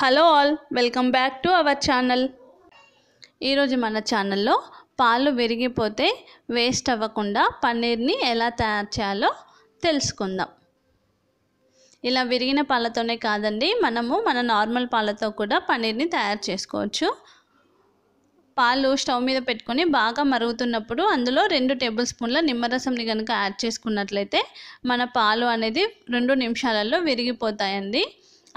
hello all welcome back to our channel ఈరోజు మన ఛానల్లో పాలు విరిగిపోతే వేస్ట్ అవ్వకుండా పన్నీర్ని ఎలా తయారు చేయాలో తెలుసుకుందాం ఇలా విరిగిన పాలతోనే కాదండి మనము మన నార్మల్ పాలతో కూడా పన్నీర్ని తయారు చేసుకోవచ్చు పాలు స్టవ్ మీద పెట్టుకొని బాగా మరుగుతున్నప్పుడు అందులో రెండు టేబుల్ స్పూన్ల నిమ్మరసంని కనుక యాడ్ చేసుకున్నట్లయితే మన పాలు అనేది రెండు నిమిషాలలో విరిగిపోతాయండి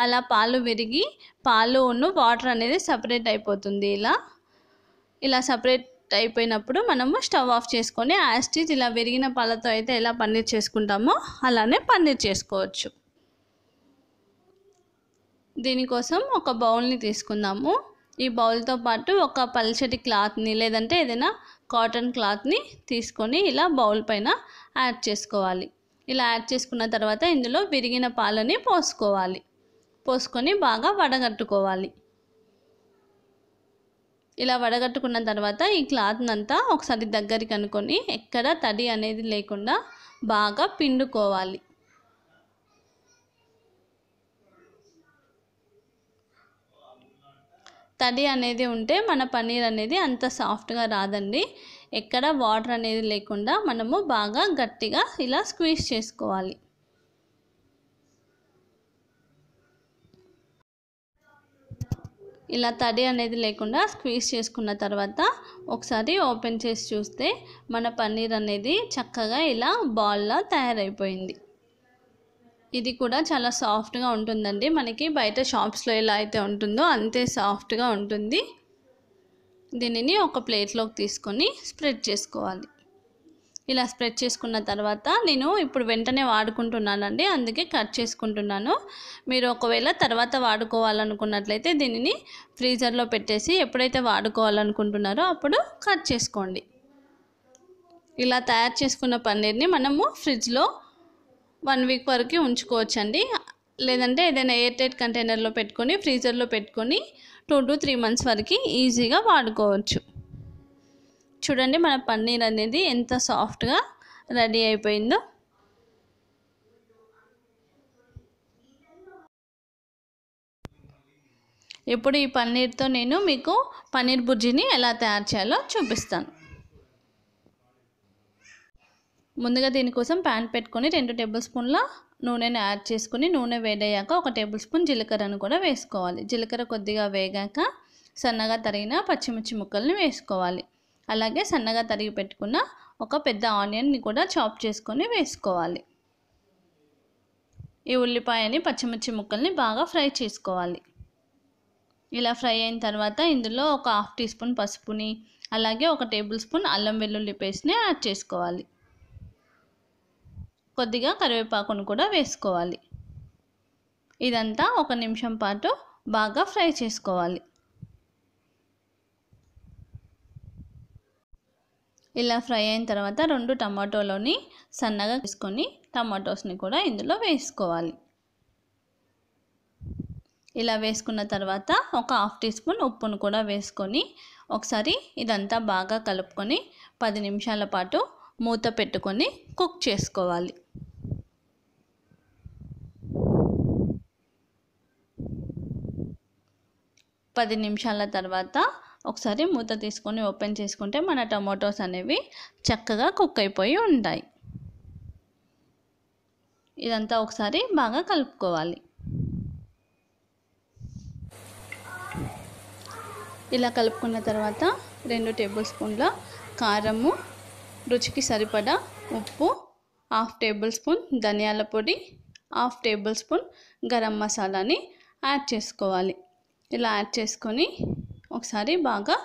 అలా పాలు విరిగి పాలు ఉన్న వాటర్ అనేది సపరేట్ అయిపోతుంది ఇలా ఇలా సపరేట్ అయిపోయినప్పుడు మనము స్టవ్ ఆఫ్ చేసుకొని యాస్టీజ్ ఇలా విరిగిన పాలతో అయితే ఎలా పన్నీర్ చేసుకుంటామో అలానే పన్నీర్ చేసుకోవచ్చు దీనికోసం ఒక బౌల్ని తీసుకుందాము ఈ బౌల్తో పాటు ఒక పల్చటి క్లాత్ని లేదంటే ఏదైనా కాటన్ క్లాత్ని తీసుకొని ఇలా బౌల్ పైన యాడ్ చేసుకోవాలి ఇలా యాడ్ చేసుకున్న తర్వాత ఇందులో విరిగిన పాలని పోసుకోవాలి పోసుకొని బాగా వడగట్టుకోవాలి ఇలా వడగట్టుకున్న తర్వాత ఈ క్లాత్నంతా ఒకసారి దగ్గరికి అనుకొని ఎక్కడ తడి అనేది లేకుండా బాగా పిండుకోవాలి తడి అనేది ఉంటే మన పన్నీర్ అనేది అంత సాఫ్ట్గా రాదండి ఎక్కడ వాటర్ అనేది లేకుండా మనము బాగా గట్టిగా ఇలా స్క్వీజ్ చేసుకోవాలి ఇలా తడి అనేది లేకుండా స్క్వీజ్ చేసుకున్న తర్వాత ఒకసారి ఓపెన్ చేసి చూస్తే మన పన్నీర్ అనేది చక్కగా ఇలా బాల్లా తయారైపోయింది ఇది కూడా చాలా సాఫ్ట్గా ఉంటుందండి మనకి బయట షాప్స్లో ఎలా అయితే ఉంటుందో అంతే సాఫ్ట్గా ఉంటుంది దీనిని ఒక ప్లేట్లోకి తీసుకొని స్ప్రెడ్ చేసుకోవాలి ఇలా స్ప్రెడ్ చేసుకున్న తర్వాత నేను ఇప్పుడు వెంటనే వాడుకుంటున్నానండి అందుకే కట్ చేసుకుంటున్నాను మీరు ఒకవేళ తర్వాత వాడుకోవాలనుకున్నట్లయితే దీనిని ఫ్రీజర్లో పెట్టేసి ఎప్పుడైతే వాడుకోవాలనుకుంటున్నారో అప్పుడు కట్ చేసుకోండి ఇలా తయారు చేసుకున్న పన్నీర్ని మనము ఫ్రిడ్జ్లో వన్ వీక్ వరకు ఉంచుకోవచ్చండి లేదంటే ఏదైనా ఎయిర్ టైట్ కంటైనర్లో పెట్టుకొని ఫ్రీజర్లో పెట్టుకొని టూ టు త్రీ మంత్స్ వరకు ఈజీగా వాడుకోవచ్చు చూడండి మన పన్నీర్ అనేది ఎంత సాఫ్ట్గా రెడీ అయిపోయిందో ఇప్పుడు ఈ పన్నీర్తో నేను మీకు పన్నీర్ బుర్జీని ఎలా తయారు చేయాలో చూపిస్తాను ముందుగా దీనికోసం ప్యాన్ పెట్టుకొని రెండు టేబుల్ స్పూన్ల నూనెను యాడ్ చేసుకుని నూనె వేడయ్యాక ఒక టేబుల్ స్పూన్ జీలకర్రను కూడా వేసుకోవాలి జీలకర్ర కొద్దిగా వేగాక సన్నగా తరిగిన పచ్చిమిర్చి ముక్కల్ని వేసుకోవాలి అలాగే సన్నగా తరిగి పెట్టుకున్న ఒక పెద్ద ఆనియన్ని కూడా చాప్ చేసుకొని వేసుకోవాలి ఈ ఉల్లిపాయని పచ్చిమిర్చి ముక్కల్ని బాగా ఫ్రై చేసుకోవాలి ఇలా ఫ్రై అయిన తర్వాత ఇందులో ఒక హాఫ్ టీ స్పూన్ పసుపుని అలాగే ఒక టేబుల్ స్పూన్ అల్లం వెల్లుల్లి పేస్ట్ని యాడ్ చేసుకోవాలి కొద్దిగా కరివేపాకును కూడా వేసుకోవాలి ఇదంతా ఒక నిమిషం పాటు బాగా ఫ్రై చేసుకోవాలి ఇలా ఫ్రై అయిన తర్వాత రెండు టమాటోలోని సన్నగా తీసుకొని టమాటోస్ని కూడా ఇందులో వేసుకోవాలి ఇలా వేసుకున్న తర్వాత ఒక హాఫ్ టీ స్పూన్ ఉప్పును కూడా వేసుకొని ఒకసారి ఇదంతా బాగా కలుపుకొని పది నిమిషాల పాటు మూత పెట్టుకొని కుక్ చేసుకోవాలి పది నిమిషాల తర్వాత ఒకసారి మూత తీసుకొని ఓపెన్ చేసుకుంటే మన టమాటోస్ అనేవి చక్కగా కుక్ అయిపోయి ఉంటాయి ఇదంతా ఒకసారి బాగా కలుపుకోవాలి ఇలా కలుపుకున్న తర్వాత రెండు టేబుల్ స్పూన్ల కారము రుచికి సరిపడా ఉప్పు హాఫ్ టేబుల్ స్పూన్ ధనియాల పొడి హాఫ్ టేబుల్ స్పూన్ గరం మసాలాని యాడ్ చేసుకోవాలి ఇలా యాడ్ చేసుకొని ఒకసారి బాగా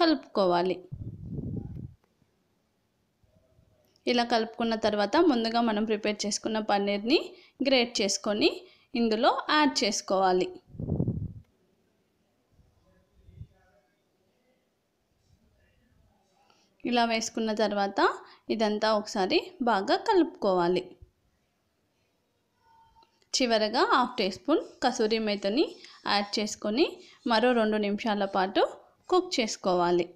కలుపుకోవాలి ఇలా కలుపుకున్న తర్వాత ముందుగా మనం ప్రిపేర్ చేసుకున్న పన్నీర్ని గ్రేట్ చేసుకొని ఇందులో యాడ్ చేసుకోవాలి ఇలా వేసుకున్న తర్వాత ఇదంతా ఒకసారి బాగా కలుపుకోవాలి చివరగా హాఫ్ టీ స్పూన్ కసూరి మేతని యాడ్ చేసుకొని మరో రెండు నిమిషాల పాటు కుక్ చేసుకోవాలి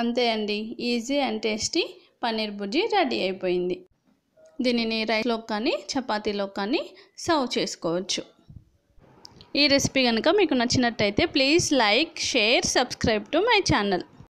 అంతే అండి ఈజీ అండ్ టేస్టీ పన్నీర్ బుజ్జి రెడీ అయిపోయింది దీనిని రైస్లో కానీ చపాతీలో కానీ సర్వ్ చేసుకోవచ్చు ఈ రెసిపీ కనుక మీకు నచ్చినట్టయితే please like share subscribe to my channel